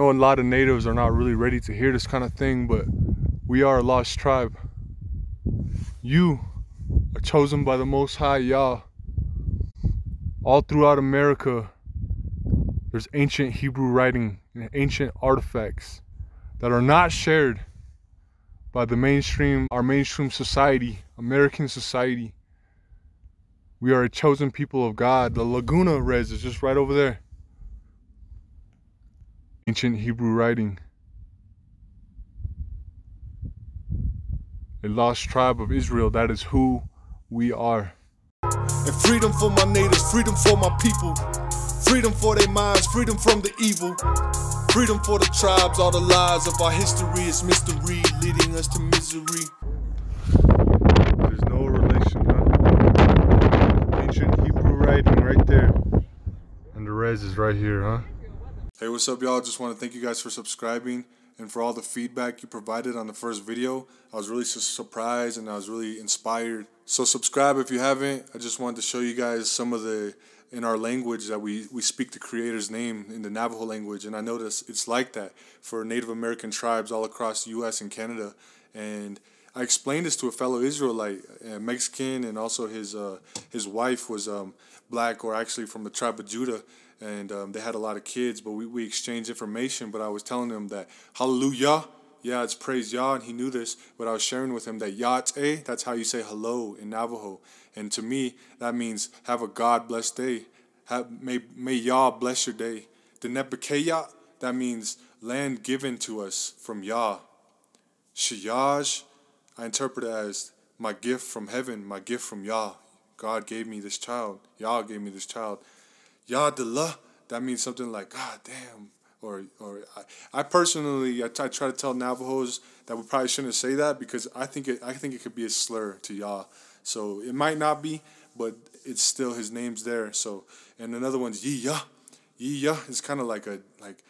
know a lot of natives are not really ready to hear this kind of thing, but we are a lost tribe. You are chosen by the Most High Yah. All throughout America, there's ancient Hebrew writing and ancient artifacts that are not shared by the mainstream, our mainstream society, American society. We are a chosen people of God. The Laguna Res is just right over there ancient Hebrew writing. A lost tribe of Israel, that is who we are. And freedom for my natives, freedom for my people, freedom for their minds, freedom from the evil, freedom for the tribes. All the lies of our history is mystery, leading us to misery. There's no relation, huh? Ancient Hebrew writing right there. And the res is right here, huh? Hey, what's up, y'all? Just want to thank you guys for subscribing and for all the feedback you provided on the first video. I was really surprised and I was really inspired. So subscribe if you haven't. I just wanted to show you guys some of the in our language that we, we speak the creator's name in the Navajo language. And I notice it's like that for Native American tribes all across the US and Canada. And I explained this to a fellow Israelite, a uh, Mexican, and also his uh, his wife was um, black or actually from the tribe of Judah. And um, they had a lot of kids, but we, we exchanged information. But I was telling him that, hallelujah, yeah, it's praise Yah, and he knew this, but I was sharing with him that Yate, eh, that's how you say hello in Navajo. And to me, that means have a God blessed day. Have, may, may Yah bless your day. The Nebuchadnezzar, that means land given to us from Yah. Shiyaj, I interpret it as my gift from heaven, my gift from Yah, God gave me this child. Yah gave me this child. Yadullah, that means something like, God ah, damn. Or, or I, I personally, I, t- I try to tell Navajos that we probably shouldn't say that because I think it, I think it could be a slur to Yah. So it might not be, but it's still his name's there. So, and another one's Yee Yah. Yee is kind of like a, like,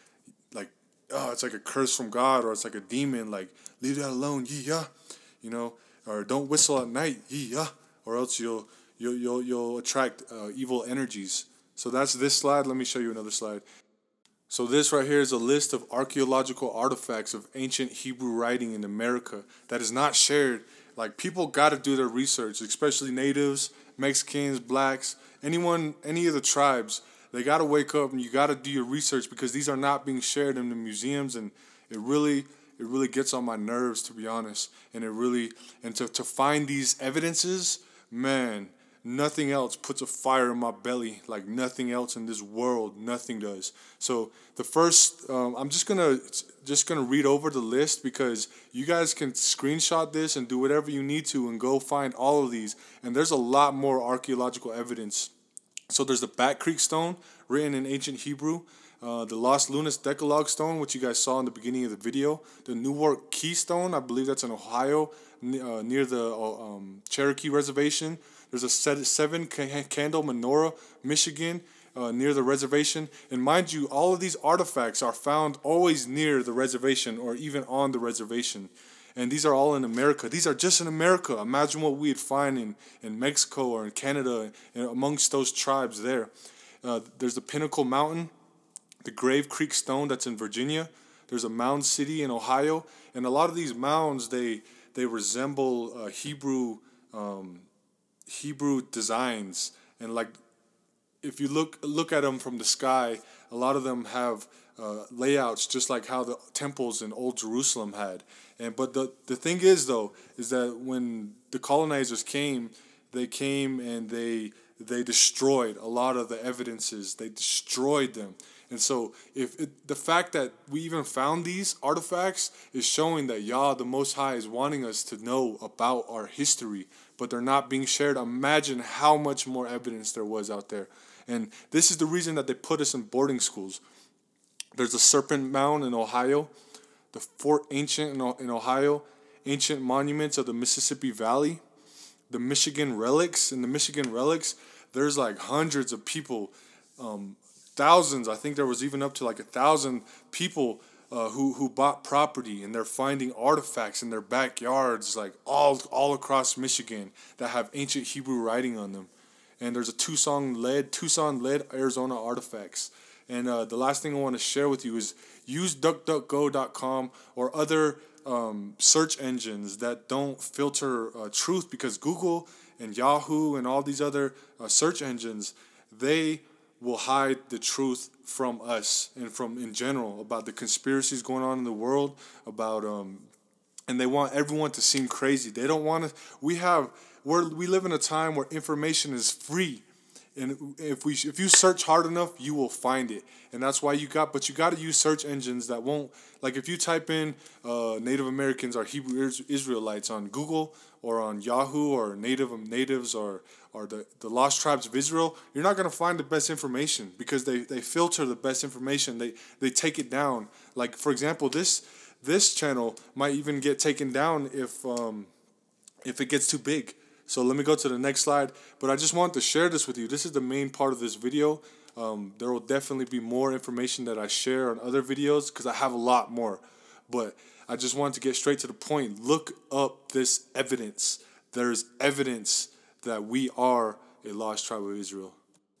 like, oh, it's like a curse from God or it's like a demon, like, leave that alone, Yee Yah. You know, or don't whistle at night, Yee Yah, or else you'll, You'll you'll you'll attract uh, evil energies. So that's this slide. Let me show you another slide. So this right here is a list of archaeological artifacts of ancient Hebrew writing in America that is not shared. Like people got to do their research, especially natives, Mexicans, blacks, anyone, any of the tribes. They got to wake up and you got to do your research because these are not being shared in the museums, and it really it really gets on my nerves to be honest and it really and to, to find these evidences man nothing else puts a fire in my belly like nothing else in this world nothing does so the first um, i'm just gonna just gonna read over the list because you guys can screenshot this and do whatever you need to and go find all of these and there's a lot more archaeological evidence so there's the back creek stone written in ancient hebrew uh, the Lost Lunas Decalogue Stone, which you guys saw in the beginning of the video. The Newark Keystone, I believe that's in Ohio, uh, near the uh, um, Cherokee Reservation. There's a seven candle menorah, Michigan, uh, near the reservation. And mind you, all of these artifacts are found always near the reservation or even on the reservation. And these are all in America. These are just in America. Imagine what we'd find in, in Mexico or in Canada and amongst those tribes there. Uh, there's the Pinnacle Mountain, the Grave Creek Stone that's in Virginia. There's a Mound City in Ohio. And a lot of these mounds, they, they resemble uh, Hebrew um, Hebrew designs, and like if you look look at them from the sky, a lot of them have uh, layouts just like how the temples in Old Jerusalem had. And but the the thing is though is that when the colonizers came, they came and they they destroyed a lot of the evidences. They destroyed them. And so, if it, the fact that we even found these artifacts is showing that Yah, the Most High, is wanting us to know about our history, but they're not being shared. Imagine how much more evidence there was out there. And this is the reason that they put us in boarding schools. There's the Serpent Mound in Ohio, the Fort Ancient in Ohio, ancient monuments of the Mississippi Valley, the Michigan relics. In the Michigan relics, there's like hundreds of people um, thousands. I think there was even up to like a thousand people uh, who who bought property and they're finding artifacts in their backyards, like all all across Michigan, that have ancient Hebrew writing on them. And there's a Tucson lead Tucson lead Arizona artifacts. And uh, the last thing I want to share with you is use DuckDuckGo.com or other um, search engines that don't filter uh, truth because Google and Yahoo and all these other uh, search engines they will hide the truth from us and from in general about the conspiracies going on in the world about um and they want everyone to seem crazy they don't want to we have we're, we live in a time where information is free and if we if you search hard enough you will find it and that's why you got but you got to use search engines that won't like if you type in uh, native americans or hebrew israelites on google or on yahoo or native natives or or the, the lost tribes of Israel, you're not going to find the best information because they, they filter the best information. They, they take it down. Like, for example, this this channel might even get taken down if um, if it gets too big. So let me go to the next slide. But I just want to share this with you. This is the main part of this video. Um, there will definitely be more information that I share on other videos because I have a lot more. But I just want to get straight to the point. Look up this evidence. There's evidence that we are a lost tribe of Israel.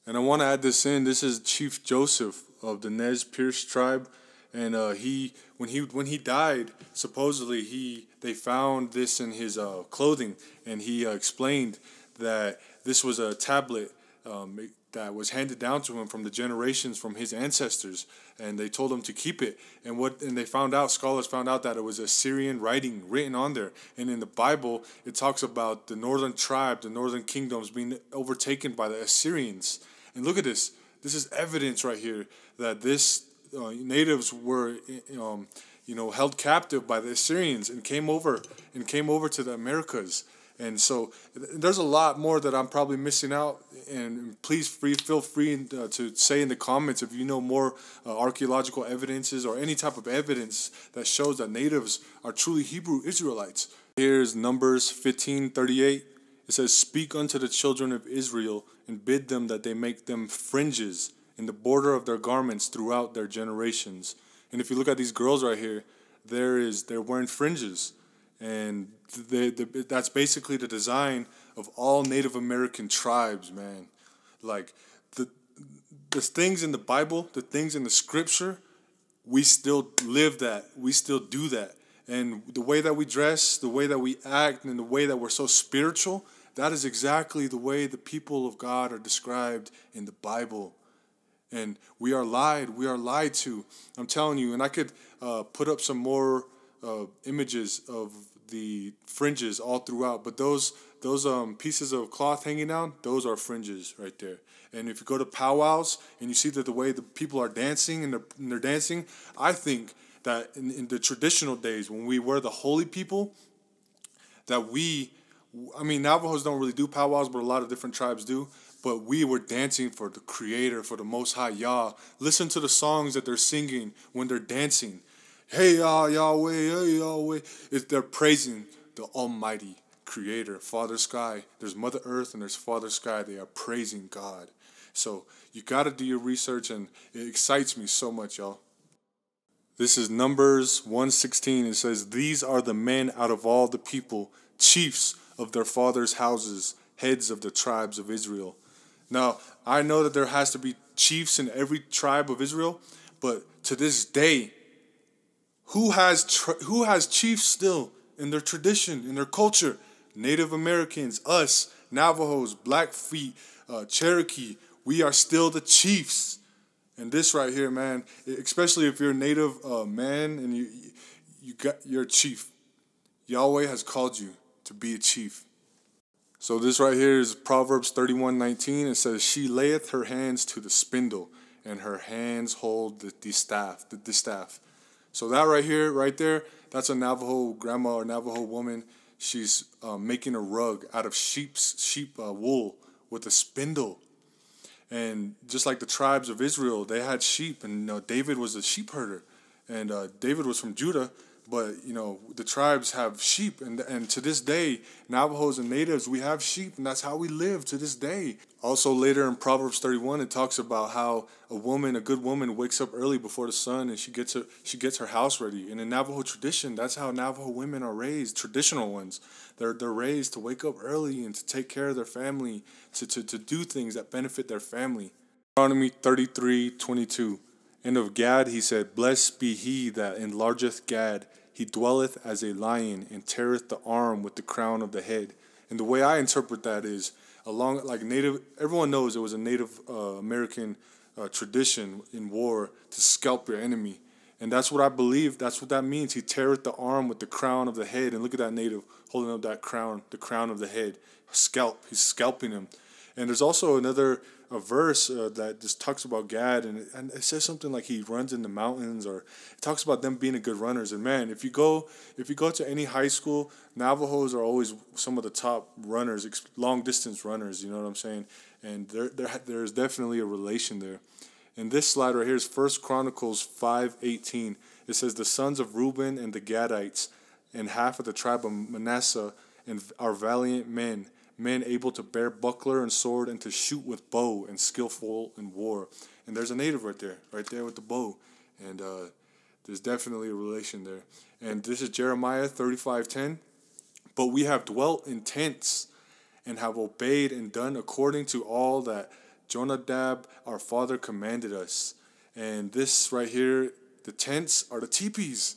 And I want to add this in. This is Chief Joseph of the Nez Pierce tribe, and uh, he when he when he died, supposedly he they found this in his uh, clothing, and he uh, explained that this was a tablet um, that was handed down to him from the generations from his ancestors, and they told him to keep it. And what and they found out scholars found out that it was Assyrian writing written on there. And in the Bible, it talks about the northern tribe, the northern kingdoms being overtaken by the Assyrians. And look at this. This is evidence right here that this uh, natives were. Eh, um, you know, held captive by the Assyrians and came over and came over to the Americas. And so there's a lot more that I'm probably missing out. And please free, feel free uh, to say in the comments if you know more uh, archaeological evidences or any type of evidence that shows that natives are truly Hebrew Israelites. Here's Numbers 15:38. It says, "Speak unto the children of Israel and bid them that they make them fringes in the border of their garments throughout their generations." And if you look at these girls right here, there is they're wearing fringes and the, the, that's basically the design of all Native American tribes, man. Like the the things in the Bible, the things in the Scripture, we still live that. We still do that. And the way that we dress, the way that we act, and the way that we're so spiritual, that is exactly the way the people of God are described in the Bible. And we are lied. We are lied to. I'm telling you. And I could uh, put up some more uh, images of the fringes all throughout. But those those um, pieces of cloth hanging down, those are fringes right there. And if you go to powwows and you see that the way the people are dancing and they're, and they're dancing, I think that in, in the traditional days when we were the holy people, that we, I mean, Navajos don't really do powwows, but a lot of different tribes do. But we were dancing for the Creator, for the Most High Yah. Listen to the songs that they're singing when they're dancing Hey uh, Yahweh, hey Yahweh. It's, they're praising the Almighty Creator, Father Sky. There's Mother Earth and there's Father Sky. They are praising God. So you got to do your research, and it excites me so much, y'all. This is Numbers 116. It says, These are the men out of all the people, chiefs of their fathers' houses, heads of the tribes of Israel. Now, I know that there has to be chiefs in every tribe of Israel, but to this day, who has who has chiefs still in their tradition, in their culture? Native Americans, us, Navajos, Blackfeet, uh, Cherokee. We are still the chiefs. And this right here, man, especially if you're a Native uh, man and you you got your are chief. Yahweh has called you to be a chief. So this right here is Proverbs 31:19. It says, "She layeth her hands to the spindle, and her hands hold the staff, the staff." So that right here, right there, that's a Navajo grandma or Navajo woman. She's uh, making a rug out of sheep's sheep uh, wool with a spindle. And just like the tribes of Israel, they had sheep, and you uh, know, David was a sheep herder, and uh, David was from Judah, but you know the tribes have sheep and and to this day navajos and natives we have sheep and that's how we live to this day also later in proverbs 31 it talks about how a woman a good woman wakes up early before the sun and she gets her she gets her house ready and in navajo tradition that's how navajo women are raised traditional ones they're they're raised to wake up early and to take care of their family to to, to do things that benefit their family deuteronomy 33 22 and of Gad he said, Blessed be he that enlargeth Gad. He dwelleth as a lion and teareth the arm with the crown of the head. And the way I interpret that is along like Native. Everyone knows it was a Native uh, American uh, tradition in war to scalp your enemy, and that's what I believe. That's what that means. He teareth the arm with the crown of the head, and look at that Native holding up that crown, the crown of the head, scalp. He's scalping him. And there's also another a verse uh, that just talks about Gad, and it, and it says something like he runs in the mountains, or it talks about them being a good runners. And man, if you go if you go to any high school, Navajos are always some of the top runners, long distance runners. You know what I'm saying? And there there there's definitely a relation there. And this slide right here is First Chronicles five eighteen. It says the sons of Reuben and the Gadites, and half of the tribe of Manasseh, and are valiant men men able to bear buckler and sword and to shoot with bow and skillful in war. And there's a native right there, right there with the bow. And uh, there's definitely a relation there. And this is Jeremiah 35:10. But we have dwelt in tents and have obeyed and done according to all that Jonadab our father commanded us. And this right here, the tents are the teepees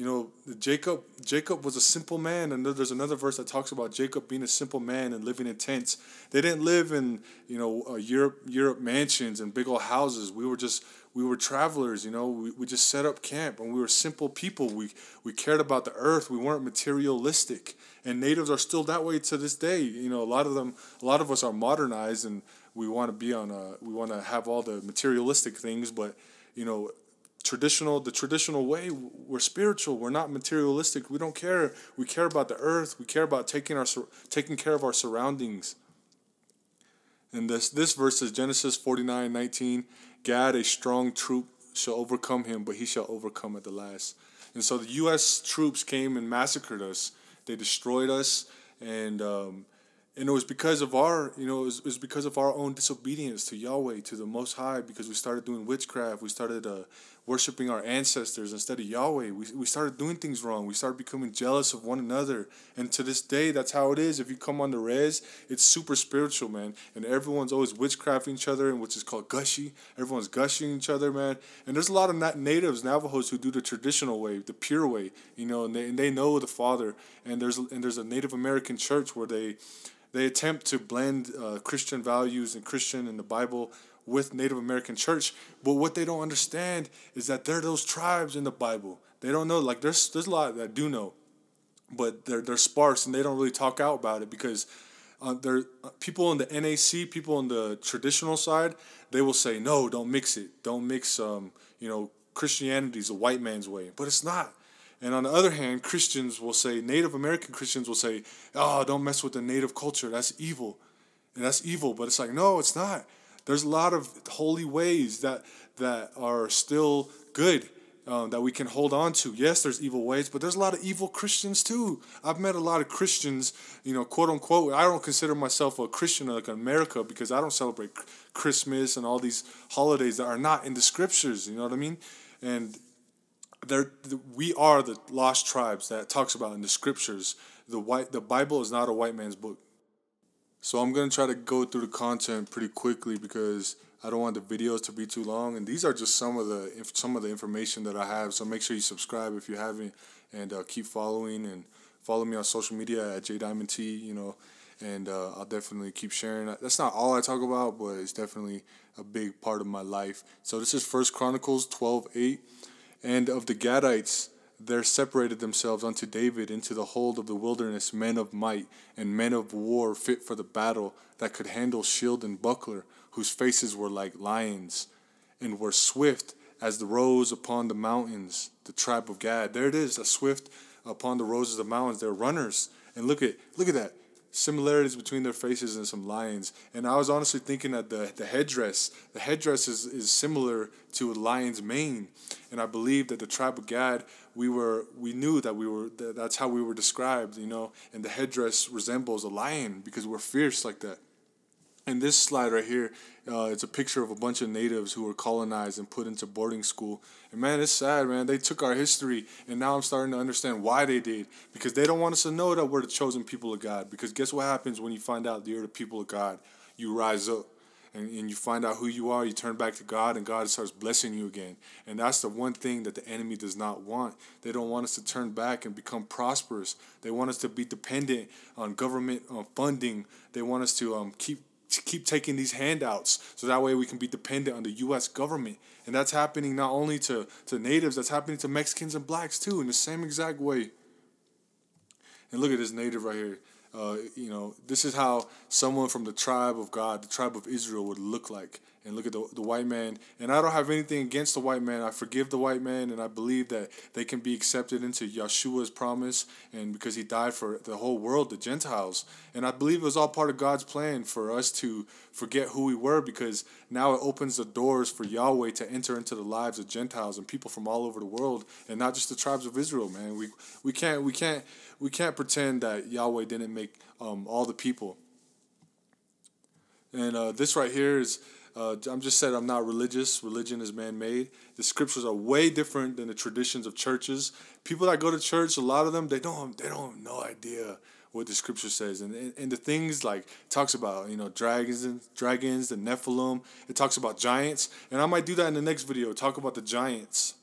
you know, Jacob Jacob was a simple man, and there's another verse that talks about Jacob being a simple man and living in tents. They didn't live in you know uh, Europe Europe mansions and big old houses. We were just we were travelers. You know, we, we just set up camp, and we were simple people. We we cared about the earth. We weren't materialistic, and natives are still that way to this day. You know, a lot of them, a lot of us are modernized, and we want to be on a we want to have all the materialistic things, but you know traditional the traditional way we're spiritual we're not materialistic we don't care we care about the earth we care about taking our taking care of our surroundings and this this verse is genesis 49 19 gad a strong troop shall overcome him but he shall overcome at the last and so the u.s troops came and massacred us they destroyed us and um, and it was because of our you know it was, it was, because of our own disobedience to yahweh to the most high because we started doing witchcraft we started uh, worshiping our ancestors instead of Yahweh. We, we started doing things wrong. We started becoming jealous of one another. And to this day, that's how it is. If you come on the res, it's super spiritual, man. And everyone's always witchcrafting each other, and which is called gushy. Everyone's gushing each other, man. And there's a lot of nat- natives, Navajos, who do the traditional way, the pure way, you know, and they, and they know the Father. And there's and there's a Native American church where they they attempt to blend uh, Christian values and Christian and the Bible with Native American church. But what they don't understand is that there are those tribes in the Bible. They don't know. Like there's there's a lot that do know, but they're they're sparse and they don't really talk out about it because. Uh, there, uh, people on the NAC, people on the traditional side, they will say, no, don't mix it. Don't mix, um, you know, Christianity is a white man's way, but it's not. And on the other hand, Christians will say, Native American Christians will say, oh, don't mess with the native culture. That's evil. And that's evil. But it's like, no, it's not. There's a lot of holy ways that that are still good um, that we can hold on to. Yes, there's evil ways, but there's a lot of evil Christians too. I've met a lot of Christians, you know, quote unquote. I don't consider myself a Christian like America because I don't celebrate Christmas and all these holidays that are not in the scriptures. You know what I mean? And there, we are the lost tribes that talks about in the scriptures. The white, the Bible is not a white man's book. So I'm gonna try to go through the content pretty quickly because I don't want the videos to be too long. And these are just some of the some of the information that I have. So make sure you subscribe if you haven't, and uh, keep following and follow me on social media at J Diamond T. You know, and uh, I'll definitely keep sharing. That's not all I talk about, but it's definitely a big part of my life. So this is First Chronicles twelve eight, and of the Gadites there separated themselves unto David into the hold of the wilderness men of might and men of war fit for the battle that could handle shield and buckler, whose faces were like lions, and were swift as the rose upon the mountains, the tribe of Gad. There it is, a swift upon the roses of the mountains. They're runners. And look at look at that. Similarities between their faces and some lions. And I was honestly thinking that the, the headdress, the headdress is, is similar to a lion's mane. And I believe that the tribe of Gad we were we knew that we were that that's how we were described you know and the headdress resembles a lion because we're fierce like that and this slide right here uh, it's a picture of a bunch of natives who were colonized and put into boarding school and man it's sad man they took our history and now i'm starting to understand why they did because they don't want us to know that we're the chosen people of god because guess what happens when you find out you're the people of god you rise up and, and you find out who you are, you turn back to God, and God starts blessing you again. And that's the one thing that the enemy does not want. They don't want us to turn back and become prosperous. They want us to be dependent on government on funding. They want us to um, keep to keep taking these handouts so that way we can be dependent on the US government. And that's happening not only to, to natives, that's happening to Mexicans and blacks too, in the same exact way. And look at this native right here. Uh, you know, this is how someone from the tribe of God, the tribe of Israel, would look like and look at the, the white man. And I don't have anything against the white man. I forgive the white man, and I believe that they can be accepted into Yeshua's promise, and because he died for the whole world, the Gentiles. And I believe it was all part of God's plan for us to forget who we were, because now it opens the doors for Yahweh to enter into the lives of Gentiles and people from all over the world, and not just the tribes of Israel. Man, we we can't we can't we can't pretend that Yahweh didn't make um, all the people. And uh, this right here is uh, I'm just said I'm not religious. Religion is man made. The scriptures are way different than the traditions of churches. People that go to church, a lot of them they don't they don't have no idea what the scripture says and, and, and the things like talks about you know dragons and dragons the nephilim it talks about giants and i might do that in the next video talk about the giants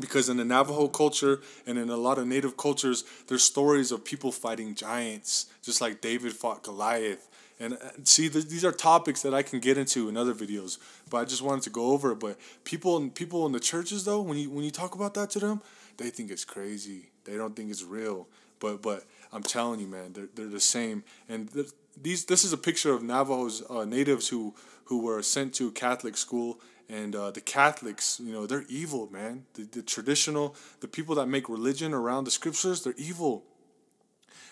because in the Navajo culture and in a lot of native cultures, there's stories of people fighting giants, just like David fought Goliath and uh, see, th- these are topics that I can get into in other videos, but I just wanted to go over it. But people people in the churches, though, when you when you talk about that to them, they think it's crazy. They don't think it's real. But but I'm telling you, man, they're they're the same. And th- these this is a picture of Navajos uh, natives who who were sent to Catholic school and uh, the Catholics, you know, they're evil, man. The, the traditional, the people that make religion around the scriptures, they're evil.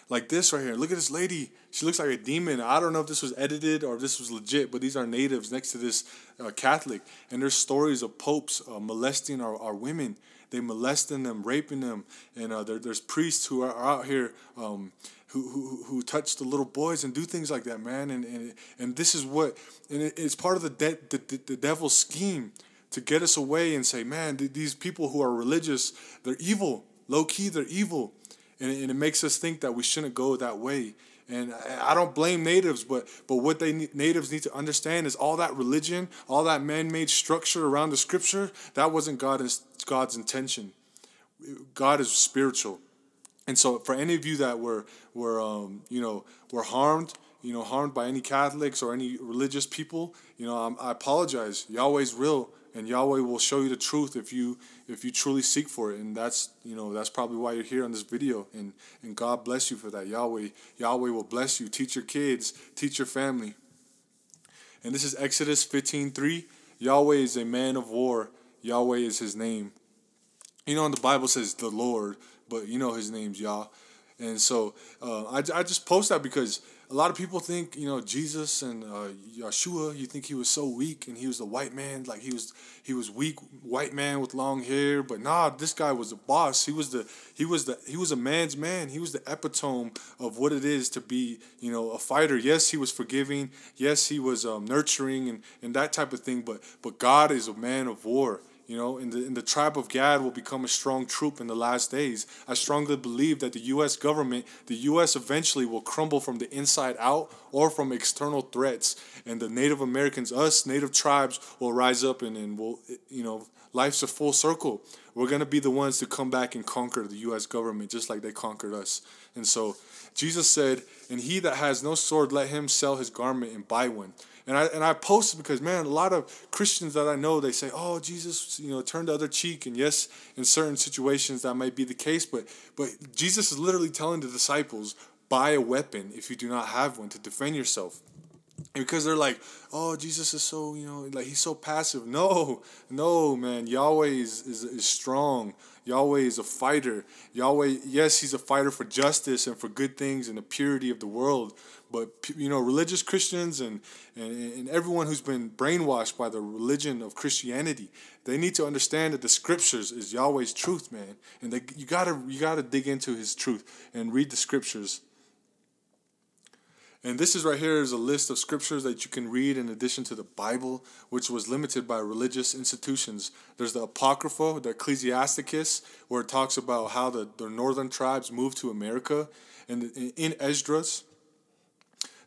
Like this right here. Look at this lady. She looks like a demon. I don't know if this was edited or if this was legit, but these are natives next to this uh, Catholic. And there's stories of popes uh, molesting our, our women. They molesting them, raping them. And uh, there, there's priests who are, out here um, who, who, who touch the little boys and do things like that, man. And, and, and this is what, and it, it's part of the, de- the, the, the devil's scheme to get us away and say, man, these people who are religious, they're evil. Low key, they're evil and, and it makes us think that we shouldn't go that way. And I don't blame natives, but but what they natives need to understand is all that religion, all that man-made structure around the scripture, that wasn't God's God's intention. God is spiritual, and so for any of you that were were um, you know were harmed, you know harmed by any Catholics or any religious people, you know I'm, um, I apologize. Yahweh's real and Yahweh will show you the truth if you if you truly seek for it. And that's you know that's probably why you're here on this video. And and God bless you for that. Yahweh Yahweh will bless you. Teach your kids. Teach your family. And this is Exodus 15:3. Yahweh is a man of war. Yahweh is his name. You know, the Bible says the Lord, but you know his name's Yah. And so uh, I, I just post that because a lot of people think you know Jesus and uh, Yeshua. You think he was so weak, and he was a white man, like he was he was weak white man with long hair. But nah, this guy was a boss. He was the he was the he was a man's man. He was the epitome of what it is to be you know a fighter. Yes, he was forgiving. Yes, he was um, nurturing and and that type of thing. But but God is a man of war. You know, and the, and the tribe of Gad will become a strong troop in the last days. I strongly believe that the U.S. government, the U.S. eventually will crumble from the inside out or from external threats. And the Native Americans, us, Native tribes, will rise up and, and will, you know, life's a full circle we're going to be the ones to come back and conquer the U.S. government just like they conquered us. And so Jesus said, And he that has no sword, let him sell his garment and buy one. And I, and I posted because, man, a lot of Christians that I know, they say, oh, Jesus, you know, turn the other cheek. And yes, in certain situations that might be the case, but, but Jesus is literally telling the disciples, buy a weapon if you do not have one to defend yourself because they're like, oh, Jesus is so, you know, like he's so passive. No, no, man. Yahweh is, is, is, strong. Yahweh is a fighter. Yahweh, yes, he's a fighter for justice and for good things and the purity of the world. But, you know, religious Christians and, and, and everyone who's been brainwashed by the religion of Christianity, they need to understand that the scriptures is Yahweh's truth, man. And they, you gotta you gotta dig into his truth and read the scriptures and this is right here is a list of scriptures that you can read in addition to the Bible, which was limited by religious institutions. There's the Apocrypha, the Ecclesiasticus, where it talks about how the, the northern tribes moved to America. And in Esdras,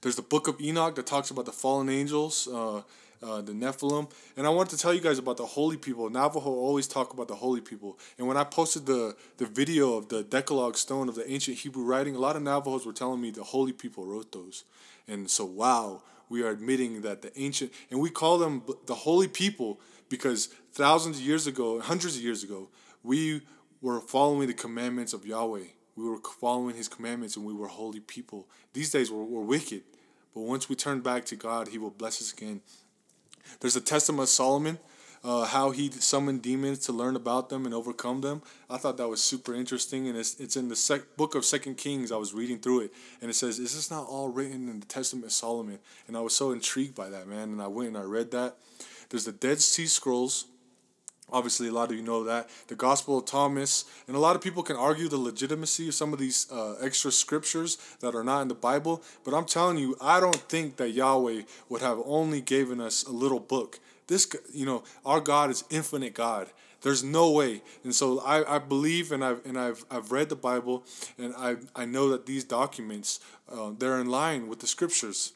there's the Book of Enoch that talks about the fallen angels. Uh, uh, the Nephilim. And I wanted to tell you guys about the holy people. Navajo always talk about the holy people. And when I posted the, the video of the Decalogue stone of the ancient Hebrew writing, a lot of Navajos were telling me the holy people wrote those. And so, wow, we are admitting that the ancient, and we call them the holy people because thousands of years ago, hundreds of years ago, we were following the commandments of Yahweh. We were following his commandments and we were holy people. These days we're, we're wicked. But once we turn back to God, he will bless us again there's a testament of Solomon, uh, how he summoned demons to learn about them and overcome them. I thought that was super interesting, and it's, it's in the sec- book of Second Kings. I was reading through it, and it says, "Is this not all written in the Testament of Solomon?" And I was so intrigued by that, man. And I went and I read that. There's the Dead Sea Scrolls, Obviously, a lot of you know that. The Gospel of Thomas, and a lot of people can argue the legitimacy of some of these uh, extra scriptures that are not in the Bible, but I'm telling you, I don't think that Yahweh would have only given us a little book. This, you know, our God is infinite God. There's no way. And so I, I believe and I've and I've I've read the Bible and I I know that these documents uh, they're in line with the scriptures.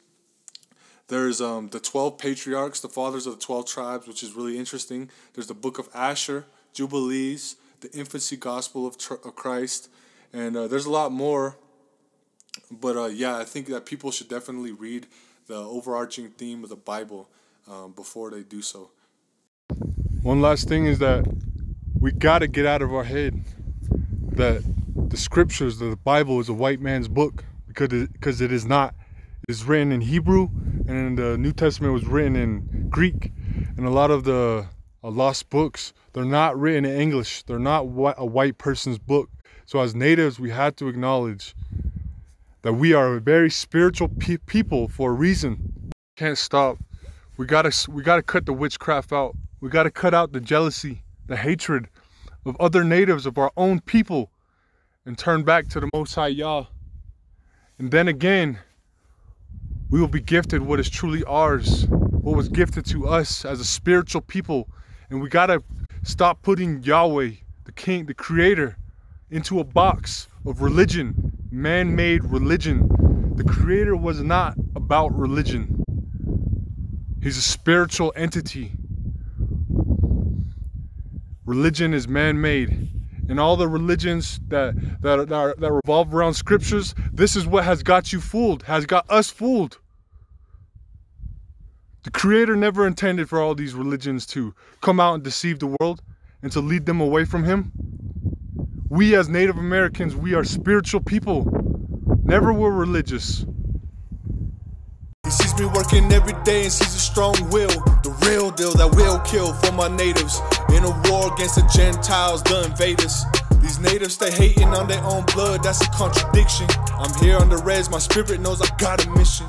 There's um, the 12 patriarchs, the fathers of the 12 tribes, which is really interesting. There's the book of Asher, Jubilees, the infancy gospel of, tr- of Christ, and uh, there's a lot more. But uh, yeah, I think that people should definitely read the overarching theme of the Bible um, before they do so. One last thing is that we got to get out of our head that the scriptures, the Bible is a white man's book because it, because it is not. It's written in Hebrew, and the New Testament was written in Greek, and a lot of the uh, lost books they're not written in English. They're not a white person's book. So as natives, we had to acknowledge that we are a very spiritual pe people for a reason. Can't stop. We gotta we gotta cut the witchcraft out. We gotta cut out the jealousy, the hatred of other natives of our own people, and turn back to the Most High Yah. And then again, we will be gifted what is truly ours, what was gifted to us as a spiritual people. And we got to stop putting Yahweh, the King, the Creator, into a box of religion, man made religion. The Creator was not about religion, He's a spiritual entity. Religion is man made and all the religions that that that, are, that revolve around scriptures, this is what has got you fooled, has got us fooled. The Creator never intended for all these religions to come out and deceive the world and to lead them away from Him. We, as Native Americans, we are spiritual people. Never were religious me working every day and sees a strong will. The real deal that will kill for my natives. In a war against the Gentiles, the invaders. These natives they hating on their own blood, that's a contradiction. I'm here on the res, my spirit knows I got a mission.